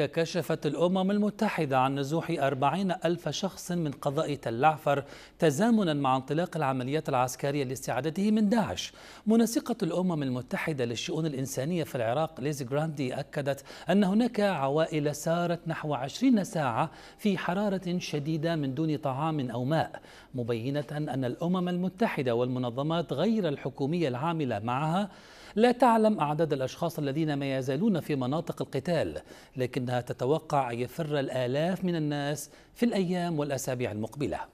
كشفت الأمم المتحدة عن نزوح 40 ألف شخص من قضاء تل عفر تزامنا مع انطلاق العمليات العسكرية لاستعادته من داعش منسقة الأمم المتحدة للشؤون الإنسانية في العراق ليز جراندي أكدت أن هناك عوائل سارت نحو 20 ساعة في حرارة شديدة من دون طعام أو ماء مبينة أن الأمم المتحدة والمنظمات غير الحكومية العاملة معها لا تعلم أعداد الأشخاص الذين ما يزالون في مناطق القتال لكنها تتوقع يفر الآلاف من الناس في الأيام والأسابيع المقبلة